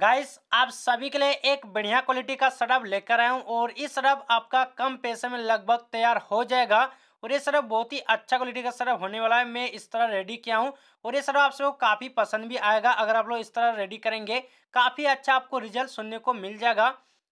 guys आप सभी के लिए एक बढ़िया क्वालिटी का सडब लेकर आया हूँ और इस सडब आपका कम पैसे में लगभग तैयार हो जाएगा और ये सरब बहुत ही अच्छा क्वालिटी का सरफ होने वाला है मैं इस तरह रेडी किया हूँ और ये सरफ आप सबको काफ़ी पसंद भी आएगा अगर आप लोग इस तरह रेडी करेंगे काफ़ी अच्छा आपको रिजल्ट सुनने को मिल जाएगा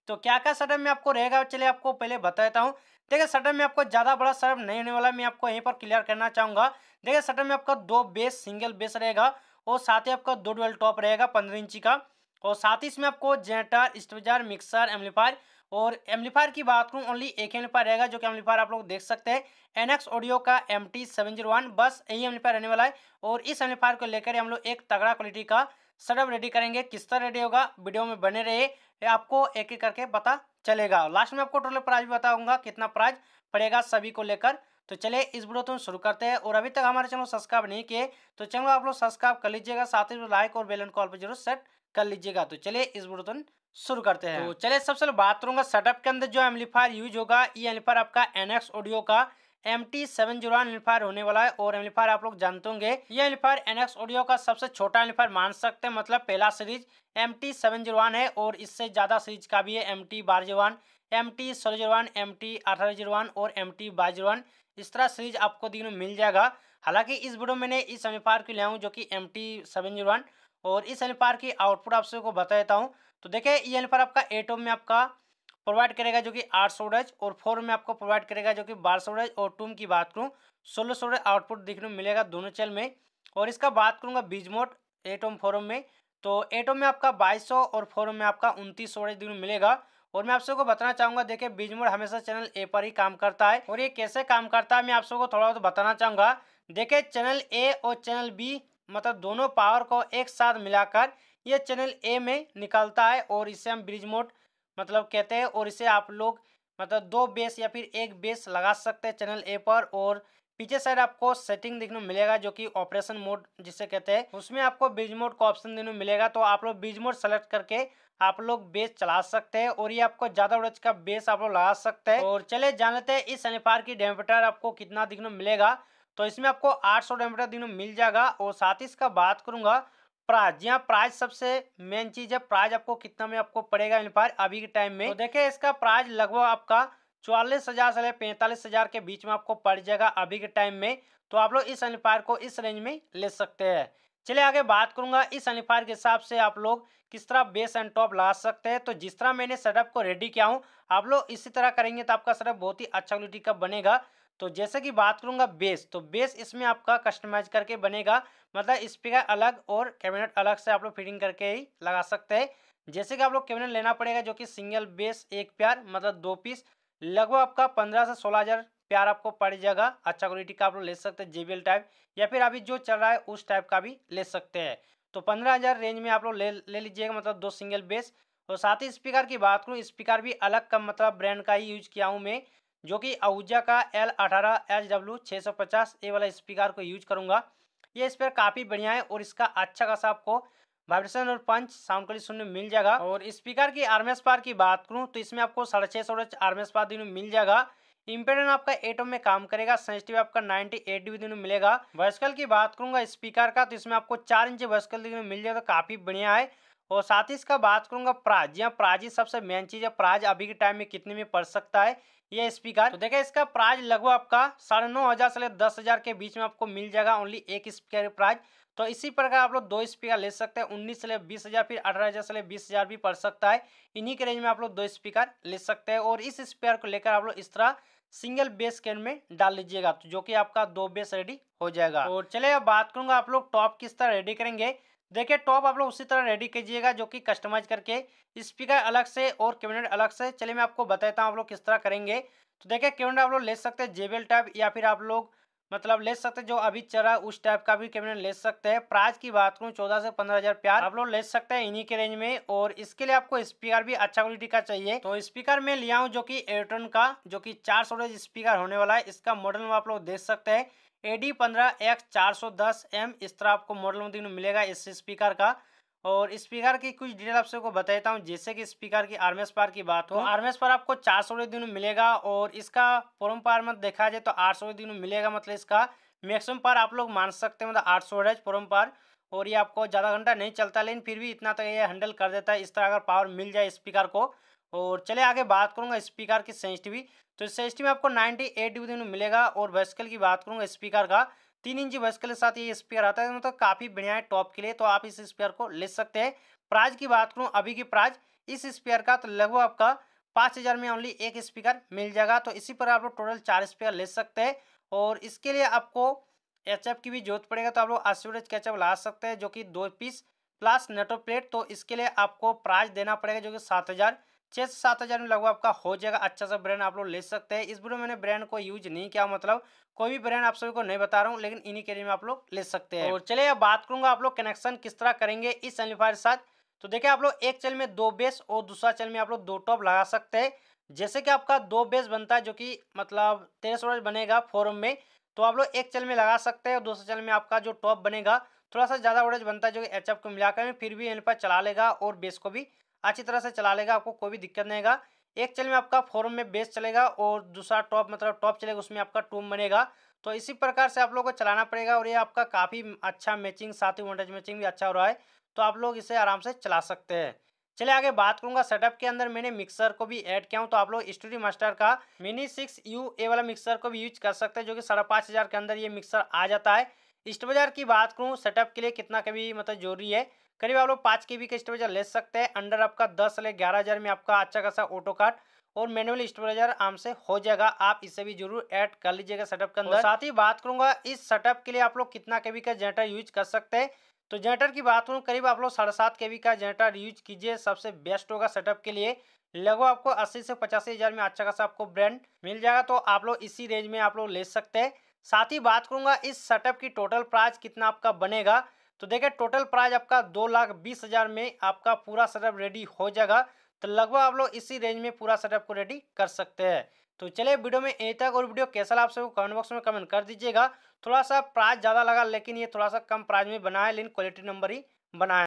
तो क्या क्या सरफ में आपको रहेगा चलिए आपको पहले बता देता हूँ देखिए सटर में आपको ज़्यादा बड़ा सर्व नहीं होने वाला मैं आपको यहीं पर क्लियर करना चाहूँगा देखिए सटर में आपका दो बेस सिंगल बेस रहेगा और साथ ही आपका दो डुअल टॉप रहेगा पंद्रह इंची का और साथ ही इसमें आपको जेटर स्टेजर मिक्सर एम्पलीफायर और एम्पलीफायर की बात करूँ ओनली एक ही एम्पलीफायर रहेगा जो कि एम्पलीफायर आप लोग देख सकते हैं एनएक्स ऑडियो का M T seven zero one बस यही एम्पलीफायर रहने वाला है और इस एम्पलीफायर को लेकर हम लोग एक तगड़ा क्वालिटी का सेटअप रेडी करेंगे किस तरह रेडी होगा वीडियो में बने रहे आपको एक एक करके पता चलेगा लास्ट में आपको टोटल प्राइस भी बताऊँगा कितना प्राइज पड़ेगा सभी को लेकर तो चलिए इस वीडियो तुम शुरू करते हैं और अभी तक हमारे चैनल सब्सक्राइब नहीं किए तो चैनल आप लोग सब्सक्राइब कर लीजिएगा साथ ही लाइक और बेलन कॉल पर जरूर सेट कर लीजिएगा तो चलिए इस बुलेटिन शुरू करते हैं तो, तो चलिए सबसे पहले बात करूंगा सेटअप के अंदर जो एम्पलीफायर यूज होगा ये एम्पलीफायर आपका एनएक्स ऑडियो का M T seven zero amplifier होने वाला है और एम्पलीफायर आप लोग जानते होंगे ये एम्पलीफायर एनएक्स ऑडियो का सबसे छोटा एम्पलीफायर मान सकते हैं मतलब पहला series M T seven zero है और इससे ज़्यादा सीरीज का भी है एम टी बारह जीरो वन एम टी सोलह जीरो वन एम टी अठारह जीरो वन और एम टी बाईस जीरो वन इस तरह सीरीज आपको दिनों मिल जाएगा हालांकि इस वीडियो मैंने इस एम्पलीफायर को लिया हूँ जो कि M T seven zero one और इस एल की आउटपुट आप सबको बता देता हूँ तो देखिए ये एल आपका एट में आपका प्रोवाइड करेगा जो कि आठ सौ और फोर में आपको प्रोवाइड करेगा जो कि बारह सौ और टूम की बात करूँ सोलह सौ आउटपुट देखने को मिलेगा दोनों चैनल में और इसका बात करूँगा बीजमोट एटोम फोरम में तो एटोम में आपका बाईस सौ और फोरम में आपका उनतीस सौ देखने मिलेगा और मैं आप सबको बताना चाहूँगा देखिए मोड हमेशा चैनल ए पर ही काम करता है और ये कैसे काम करता है मैं आप सबको थोड़ा बहुत बताना चाहूँगा देखिए चैनल ए और चैनल बी मतलब दोनों पावर को एक साथ मिलाकर ये चैनल ए में निकलता है और इसे हम ब्रिज मोड मतलब कहते हैं और इसे आप लोग मतलब दो बेस या फिर एक बेस लगा सकते हैं चैनल ए पर और पीछे साइड आपको सेटिंग देखने को मिलेगा जो कि ऑपरेशन मोड जिसे कहते हैं उसमें आपको ब्रिज मोड का ऑप्शन देने को मिलेगा तो आप लोग ब्रिज मोड सेलेक्ट करके आप लोग बेस चला सकते हैं और ये आपको ज्यादा वोल्टेज का बेस आप लोग लगा सकते हैं और चले जान लेते हैं इस एनिफायर की डेम्पेटर आपको कितना देखने मिलेगा तो इसमें आपको आठ सौ डायमीटर दिनों मिल जाएगा और साथ ही इसका बात करूंगा प्राइज यहाँ प्राइस सबसे मेन चीज है प्राइज आपको कितना में आपको पड़ेगा इन पर अभी के टाइम में तो, तो देखिए इसका प्राइज लगभग आपका चौवालीस हजार से पैंतालीस हजार के बीच में आपको पड़ जाएगा अभी के टाइम में तो आप लोग इस अनिफायर को इस रेंज में ले सकते हैं चलिए आगे बात करूंगा इस अनिफायर के हिसाब से आप लोग किस तरह बेस एंड टॉप ला सकते हैं तो जिस तरह मैंने सेटअप को रेडी किया हूँ आप लोग इसी तरह करेंगे तो आपका सेटअप बहुत ही अच्छा क्वालिटी का बनेगा तो जैसे कि बात करूंगा बेस तो बेस इसमें आपका कस्टमाइज करके बनेगा मतलब स्पीकर अलग और कैबिनेट अलग से आप लोग फिटिंग करके ही लगा सकते हैं जैसे कि आप लोग कैबिनेट लेना पड़ेगा जो कि सिंगल बेस एक प्यार मतलब दो पीस लगभग आपका पंद्रह से सोलह हज़ार प्यार आपको पड़ जाएगा अच्छा क्वालिटी का आप लोग ले सकते हैं जेबीएल टाइप या फिर अभी जो चल रहा है उस टाइप का भी ले सकते हैं तो पंद्रह हज़ार रेंज में आप लोग ले ले लीजिएगा मतलब दो सिंगल बेस और साथ ही स्पीकर की बात करूँ स्पीकर भी अलग का मतलब ब्रांड का ही यूज किया हूँ मैं जो कि आहूजा का एल अठारह एच डब्ल्यू छः सौ पचास ए वाला स्पीकर को यूज करूँगा ये स्पीकर काफ़ी बढ़िया है और इसका अच्छा खासा आपको वाइब्रेशन और पंच साउंड क्वालिटी सुनने मिल जाएगा और स्पीकर की आर पार की बात करूँ तो इसमें आपको साढ़े छः सौ आर पार दिन मिल जाएगा इम्पेडेंट आपका एटम में काम करेगा सेंसिटिव आपका नाइनटी एट डीबी दिन मिलेगा वर्सकल की बात करूंगा स्पीकर का तो इसमें आपको चार इंच वर्सकल दिन मिल जाएगा तो काफ़ी बढ़िया है और साथ ही इसका बात करूंगा प्राज यहाँ प्राज ही सबसे मेन चीज़ है प्राज अभी के टाइम में कितने में पड़ सकता है ये स्पीकर तो देखिए इसका प्राइस लगभग आपका साढ़े नौ हजार से दस हजार के बीच में आपको मिल जाएगा ओनली एक स्पीकर प्राइस तो इसी प्रकार आप लोग दो स्पीकर ले सकते हैं उन्नीस से ले बीस हज़ार फिर अठारह हज़ार से ले बीस हज़ार भी पड़ सकता है इन्हीं के रेंज में आप लोग दो स्पीकर ले सकते हैं और इस स्पीकर को लेकर आप लोग इस तरह सिंगल बेस कैन में डाल लीजिएगा तो जो कि आपका दो बेस रेडी हो जाएगा और चले अब बात करूंगा आप लोग टॉप किस तरह रेडी करेंगे देखिए टॉप आप लोग उसी तरह रेडी कीजिएगा जो कि कस्टमाइज करके स्पीकर अलग से और कैबिनेट अलग से चलिए मैं आपको बताता हूँ आप लोग किस तरह करेंगे तो देखिए कैबिनेट आप लोग ले सकते हैं जेबेल टाइप या फिर आप लोग मतलब ले सकते जो अभी चला उस टाइप का भी कैबिनेट ले सकते हैं प्राइस की बात करूँ चौदह से पंद्रह हजार प्यार आप लोग ले सकते हैं इन्हीं के रेंज में और इसके लिए आपको स्पीकर भी अच्छा क्वालिटी का चाहिए तो स्पीकर मैं लिया हूँ जो कि एयरटन का जो कि चार सौ स्पीकर होने वाला है इसका मॉडल आप लोग देख सकते हैं ए डी पंद्रह एक्स चार सौ दस एम इस तरह आपको मॉडल में देखने मिलेगा इस स्पीकर का और स्पीकर की कुछ डिटेल आपसे को बताता हूँ जैसे कि स्पीकर की आर्मेस पार की बात हो तो आर्मेस पार आपको चार सौ दिन मिलेगा और इसका परम पार मत देखा जाए तो आठ सौ दिन मिलेगा मतलब इसका मैक्सिमम पार आप लोग मान सकते हैं मतलब आठ सौ रेज परम पार और ये आपको ज़्यादा घंटा नहीं चलता लेकिन फिर भी इतना तक तो ये हैंडल कर देता है इस तरह अगर पावर मिल जाए स्पीकर को और चले आगे बात करूँगा स्पीकर की सेंसिटिवी तो सेंसिटिवी आपको नाइन्टी एट डिग्री में मिलेगा और वेस्कल की बात करूँगा स्पीकर का तीन इंची वेस्कल के साथ ये स्पीकर आता है मतलब तो काफ़ी बढ़िया है टॉप के लिए तो आप इस स्पीकर को ले सकते हैं प्राइज की बात करूँ अभी की प्राइज इस स्पीयर का तो लगभग आपका पाँच हज़ार में ओनली एक स्पीकर मिल जाएगा तो इसी पर आप लोग टोटल चार स्पीकर ले सकते हैं और इसके लिए आपको एच की भी जरूरत पड़ेगा तो आप लोग एसवरेज कैचअप ला सकते हैं जो कि दो पीस प्लस नेटो प्लेट तो इसके लिए आपको प्राइस देना पड़ेगा जो कि सात हज़ार छः से सात हज़ार में लगभग आपका हो जाएगा अच्छा सा ब्रांड आप लोग ले सकते हैं इस वीडियो मैंने ब्रांड को यूज नहीं किया मतलब कोई भी ब्रांड आप सभी को नहीं बता रहा हूँ लेकिन इन्हीं के लिए में आप लोग ले सकते हैं और तो चलिए अब बात करूंगा आप लोग कनेक्शन किस तरह करेंगे इस एम्पलीफायर के साथ तो देखिए आप लोग एक चल में दो बेस और दूसरा चल में आप लोग दो टॉप लगा सकते हैं जैसे कि आपका दो बेस बनता है जो कि मतलब तेरह सौ बनेगा फोरम में तो आप लोग एक चल में लगा सकते हैं और दूसरे चल में आपका जो टॉप बनेगा थोड़ा सा ज़्यादा वोल्टेज बनता है जो कि एच को मिलाकर फिर भी इन पर चला लेगा और बेस को भी अच्छी तरह से चला लेगा आपको कोई भी दिक्कत नहीं आएगा एक चल में आपका फॉर्म में बेस चलेगा और दूसरा टॉप मतलब टॉप चलेगा उसमें आपका टूम बनेगा तो इसी प्रकार से आप लोग को चलाना पड़ेगा और ये आपका काफ़ी अच्छा मैचिंग साथ ही वोल्टेज मैचिंग भी अच्छा हो रहा है तो आप लोग इसे आराम से चला सकते हैं चलिए आगे बात करूंगा सेटअप के अंदर मैंने मिक्सर को भी ऐड किया हूं तो आप लोग स्टूडियो मास्टर का मिनी सिक्स यू ए वाला मिक्सर को भी यूज कर सकते हैं जो कि साढ़े पाँच हज़ार के अंदर ये मिक्सर आ जाता है इस्ट बाजार की बात करूँ सेटअप के लिए कितना कभी मतलब जरूरी है करीब आप लोग पाँच के बी का स्टोरेजर ले सकते हैं अंडर आपका दस से ग्यारह हज़ार में आपका अच्छा खासा ऑटो कार्ड और मैनुअल स्टोरेजर आम से हो जाएगा आप इसे भी जरूर ऐड कर लीजिएगा सेटअप के अंदर साथ ही बात करूंगा इस सेटअप के लिए आप लोग कितना के का जनरेटर यूज कर सकते हैं तो जनरेटर की बात करूँ करीब आप लोग साढ़े सात के का जनरेटर यूज कीजिए सबसे बेस्ट होगा सेटअप के लिए लगभग आपको अस्सी से पचासी हज़ार में अच्छा खासा आपको ब्रांड मिल जाएगा तो आप लोग इसी रेंज में आप लोग ले सकते हैं साथ ही बात करूंगा इस सेटअप की टोटल प्राइस कितना आपका बनेगा तो देखिए टोटल प्राइस आपका दो लाख बीस हज़ार में आपका पूरा सेटअप रेडी हो जाएगा तो लगभग आप लोग इसी रेंज में पूरा सेटअप को रेडी कर सकते हैं तो चलिए वीडियो में यहीं तक और वीडियो कैसा आप सबको कमेंट बॉक्स में कमेंट कर दीजिएगा थोड़ा सा प्राइस ज़्यादा लगा लेकिन ये थोड़ा सा कम प्राइस में बनाया लेकिन क्वालिटी नंबर ही बनाया